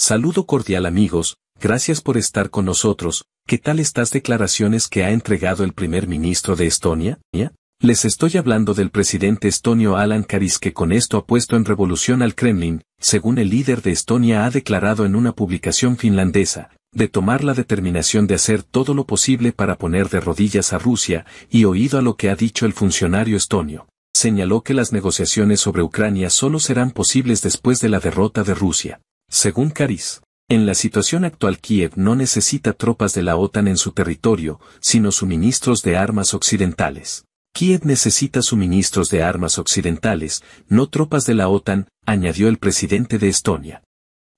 Saludo cordial amigos, gracias por estar con nosotros. ¿Qué tal estas declaraciones que ha entregado el primer ministro de Estonia? Les estoy hablando del presidente estonio Alan Karis que con esto ha puesto en revolución al Kremlin, según el líder de Estonia ha declarado en una publicación finlandesa, de tomar la determinación de hacer todo lo posible para poner de rodillas a Rusia, y oído a lo que ha dicho el funcionario estonio. Señaló que las negociaciones sobre Ucrania solo serán posibles después de la derrota de Rusia. Según Karis, en la situación actual Kiev no necesita tropas de la OTAN en su territorio, sino suministros de armas occidentales. Kiev necesita suministros de armas occidentales, no tropas de la OTAN, añadió el presidente de Estonia.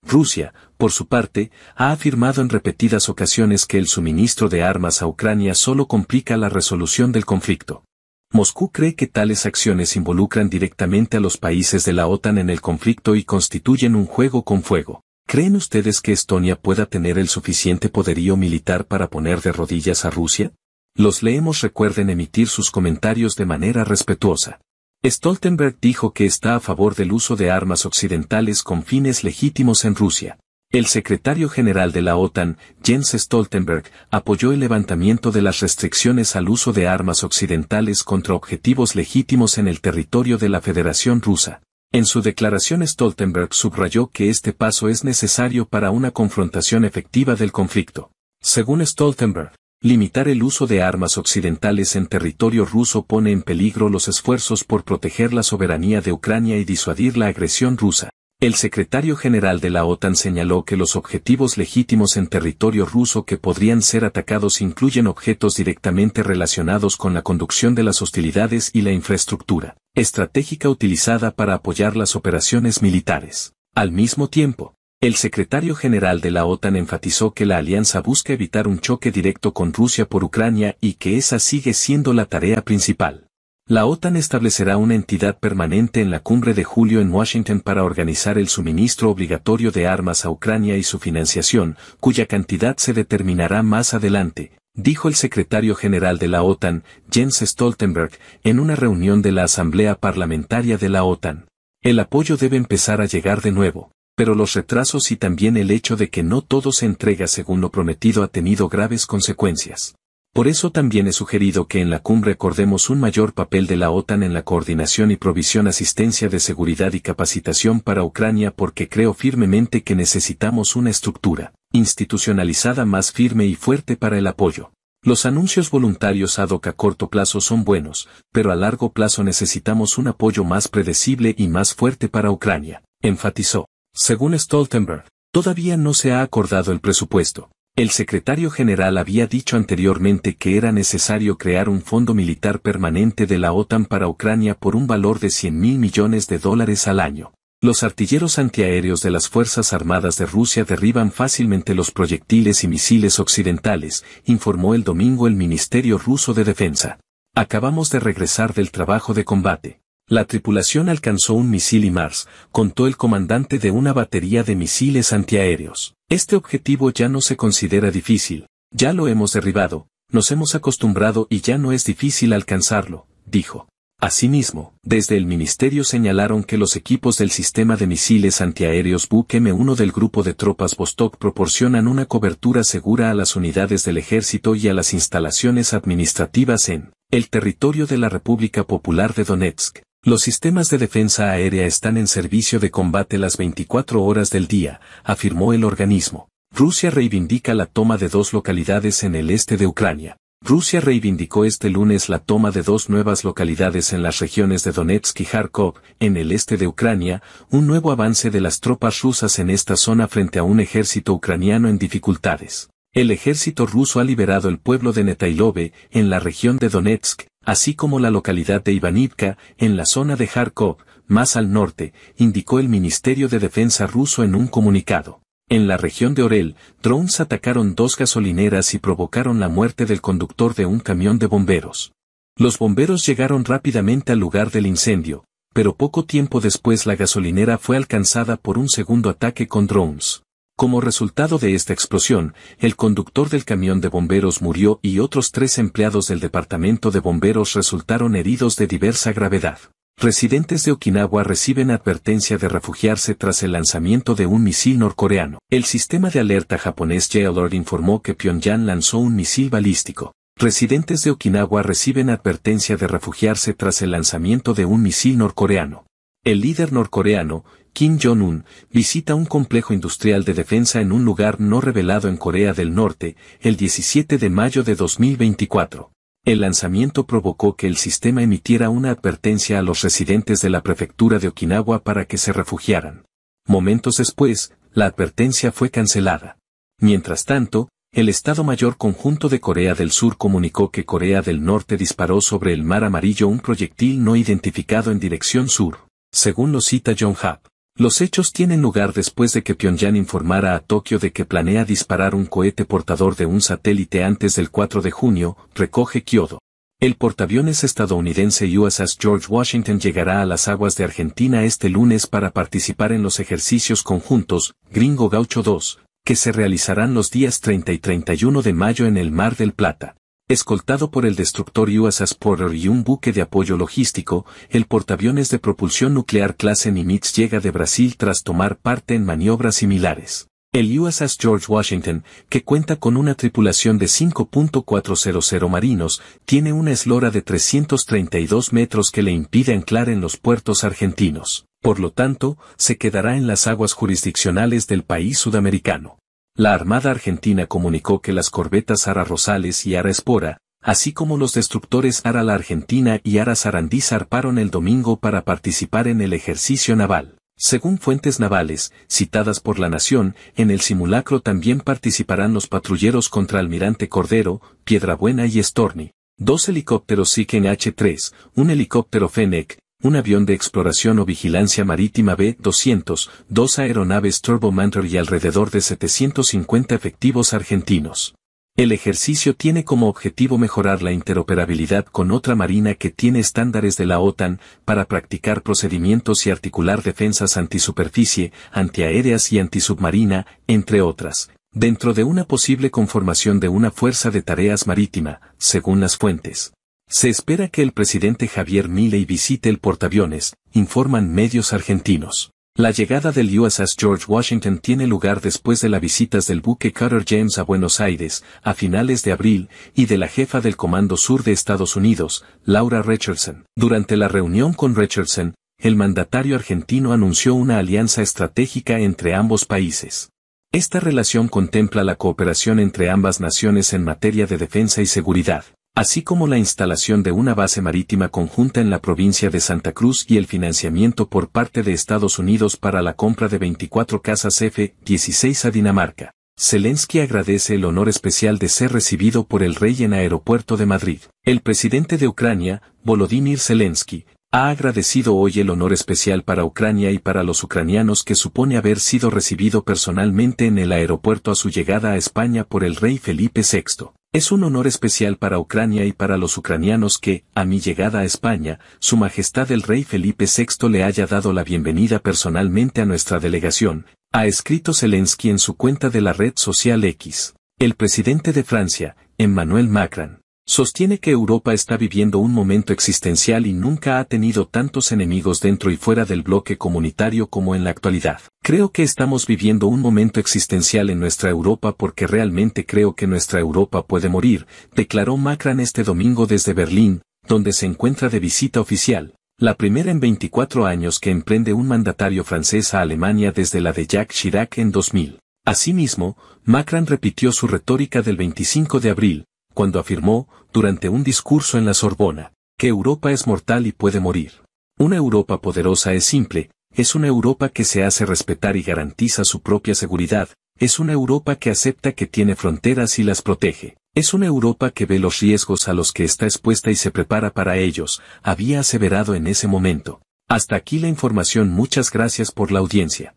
Rusia, por su parte, ha afirmado en repetidas ocasiones que el suministro de armas a Ucrania solo complica la resolución del conflicto. Moscú cree que tales acciones involucran directamente a los países de la OTAN en el conflicto y constituyen un juego con fuego. ¿Creen ustedes que Estonia pueda tener el suficiente poderío militar para poner de rodillas a Rusia? Los leemos recuerden emitir sus comentarios de manera respetuosa. Stoltenberg dijo que está a favor del uso de armas occidentales con fines legítimos en Rusia. El secretario general de la OTAN, Jens Stoltenberg, apoyó el levantamiento de las restricciones al uso de armas occidentales contra objetivos legítimos en el territorio de la Federación Rusa. En su declaración Stoltenberg subrayó que este paso es necesario para una confrontación efectiva del conflicto. Según Stoltenberg, limitar el uso de armas occidentales en territorio ruso pone en peligro los esfuerzos por proteger la soberanía de Ucrania y disuadir la agresión rusa. El secretario general de la OTAN señaló que los objetivos legítimos en territorio ruso que podrían ser atacados incluyen objetos directamente relacionados con la conducción de las hostilidades y la infraestructura estratégica utilizada para apoyar las operaciones militares. Al mismo tiempo, el secretario general de la OTAN enfatizó que la alianza busca evitar un choque directo con Rusia por Ucrania y que esa sigue siendo la tarea principal. La OTAN establecerá una entidad permanente en la cumbre de julio en Washington para organizar el suministro obligatorio de armas a Ucrania y su financiación, cuya cantidad se determinará más adelante, dijo el secretario general de la OTAN, Jens Stoltenberg, en una reunión de la Asamblea Parlamentaria de la OTAN. El apoyo debe empezar a llegar de nuevo, pero los retrasos y también el hecho de que no todo se entrega según lo prometido ha tenido graves consecuencias. Por eso también he sugerido que en la cumbre acordemos un mayor papel de la OTAN en la coordinación y provisión asistencia de seguridad y capacitación para Ucrania porque creo firmemente que necesitamos una estructura institucionalizada más firme y fuerte para el apoyo. Los anuncios voluntarios ad hoc a corto plazo son buenos, pero a largo plazo necesitamos un apoyo más predecible y más fuerte para Ucrania, enfatizó. Según Stoltenberg, todavía no se ha acordado el presupuesto, el secretario general había dicho anteriormente que era necesario crear un fondo militar permanente de la OTAN para Ucrania por un valor de 100 mil millones de dólares al año. Los artilleros antiaéreos de las Fuerzas Armadas de Rusia derriban fácilmente los proyectiles y misiles occidentales, informó el domingo el Ministerio ruso de Defensa. Acabamos de regresar del trabajo de combate. La tripulación alcanzó un misil y Mars, contó el comandante de una batería de misiles antiaéreos. Este objetivo ya no se considera difícil, ya lo hemos derribado, nos hemos acostumbrado y ya no es difícil alcanzarlo, dijo. Asimismo, desde el ministerio señalaron que los equipos del sistema de misiles antiaéreos Buk M1 del grupo de tropas Vostok proporcionan una cobertura segura a las unidades del ejército y a las instalaciones administrativas en el territorio de la República Popular de Donetsk. Los sistemas de defensa aérea están en servicio de combate las 24 horas del día, afirmó el organismo. Rusia reivindica la toma de dos localidades en el este de Ucrania. Rusia reivindicó este lunes la toma de dos nuevas localidades en las regiones de Donetsk y Kharkov, en el este de Ucrania, un nuevo avance de las tropas rusas en esta zona frente a un ejército ucraniano en dificultades. El ejército ruso ha liberado el pueblo de Netailove, en la región de Donetsk, así como la localidad de Ivanivka, en la zona de Kharkov, más al norte, indicó el Ministerio de Defensa ruso en un comunicado. En la región de Orel, drones atacaron dos gasolineras y provocaron la muerte del conductor de un camión de bomberos. Los bomberos llegaron rápidamente al lugar del incendio, pero poco tiempo después la gasolinera fue alcanzada por un segundo ataque con drones. Como resultado de esta explosión, el conductor del camión de bomberos murió y otros tres empleados del departamento de bomberos resultaron heridos de diversa gravedad. Residentes de Okinawa reciben advertencia de refugiarse tras el lanzamiento de un misil norcoreano. El sistema de alerta japonés j informó que Pyongyang lanzó un misil balístico. Residentes de Okinawa reciben advertencia de refugiarse tras el lanzamiento de un misil norcoreano. El líder norcoreano, Kim Jong-un visita un complejo industrial de defensa en un lugar no revelado en Corea del Norte el 17 de mayo de 2024. El lanzamiento provocó que el sistema emitiera una advertencia a los residentes de la prefectura de Okinawa para que se refugiaran. Momentos después, la advertencia fue cancelada. Mientras tanto, el Estado Mayor Conjunto de Corea del Sur comunicó que Corea del Norte disparó sobre el Mar Amarillo un proyectil no identificado en dirección sur, según lo cita John Ha los hechos tienen lugar después de que Pyongyang informara a Tokio de que planea disparar un cohete portador de un satélite antes del 4 de junio, recoge Kyodo. El portaaviones estadounidense USS George Washington llegará a las aguas de Argentina este lunes para participar en los ejercicios conjuntos Gringo Gaucho 2, que se realizarán los días 30 y 31 de mayo en el Mar del Plata. Escoltado por el destructor USS Porter y un buque de apoyo logístico, el portaaviones de propulsión nuclear clase Nimitz llega de Brasil tras tomar parte en maniobras similares. El USS George Washington, que cuenta con una tripulación de 5.400 marinos, tiene una eslora de 332 metros que le impide anclar en los puertos argentinos. Por lo tanto, se quedará en las aguas jurisdiccionales del país sudamericano. La Armada Argentina comunicó que las corbetas Ara Rosales y Ara Espora, así como los destructores Ara La Argentina y Ara Sarandí zarparon el domingo para participar en el ejercicio naval. Según fuentes navales, citadas por la Nación, en el simulacro también participarán los patrulleros contra Almirante Cordero, Piedrabuena y Storni. Dos helicópteros en H-3, un helicóptero Fennec, un avión de exploración o vigilancia marítima B-200, dos aeronaves Turbomantor y alrededor de 750 efectivos argentinos. El ejercicio tiene como objetivo mejorar la interoperabilidad con otra marina que tiene estándares de la OTAN para practicar procedimientos y articular defensas antisuperficie, antiaéreas y antisubmarina, entre otras, dentro de una posible conformación de una fuerza de tareas marítima, según las fuentes. Se espera que el presidente Javier Milei visite el portaaviones, informan medios argentinos. La llegada del USS George Washington tiene lugar después de las visitas del buque Carter James a Buenos Aires, a finales de abril, y de la jefa del Comando Sur de Estados Unidos, Laura Richardson. Durante la reunión con Richardson, el mandatario argentino anunció una alianza estratégica entre ambos países. Esta relación contempla la cooperación entre ambas naciones en materia de defensa y seguridad así como la instalación de una base marítima conjunta en la provincia de Santa Cruz y el financiamiento por parte de Estados Unidos para la compra de 24 casas F-16 a Dinamarca. Zelensky agradece el honor especial de ser recibido por el rey en aeropuerto de Madrid. El presidente de Ucrania, Volodymyr Zelensky, ha agradecido hoy el honor especial para Ucrania y para los ucranianos que supone haber sido recibido personalmente en el aeropuerto a su llegada a España por el rey Felipe VI. Es un honor especial para Ucrania y para los ucranianos que, a mi llegada a España, Su Majestad el Rey Felipe VI le haya dado la bienvenida personalmente a nuestra delegación, ha escrito Zelensky en su cuenta de la red social X. El presidente de Francia, Emmanuel Macron, sostiene que Europa está viviendo un momento existencial y nunca ha tenido tantos enemigos dentro y fuera del bloque comunitario como en la actualidad. Creo que estamos viviendo un momento existencial en nuestra Europa porque realmente creo que nuestra Europa puede morir, declaró Macron este domingo desde Berlín, donde se encuentra de visita oficial, la primera en 24 años que emprende un mandatario francés a Alemania desde la de Jacques Chirac en 2000. Asimismo, Macron repitió su retórica del 25 de abril, cuando afirmó, durante un discurso en la Sorbona, que Europa es mortal y puede morir. Una Europa poderosa es simple, es una Europa que se hace respetar y garantiza su propia seguridad, es una Europa que acepta que tiene fronteras y las protege, es una Europa que ve los riesgos a los que está expuesta y se prepara para ellos, había aseverado en ese momento. Hasta aquí la información muchas gracias por la audiencia.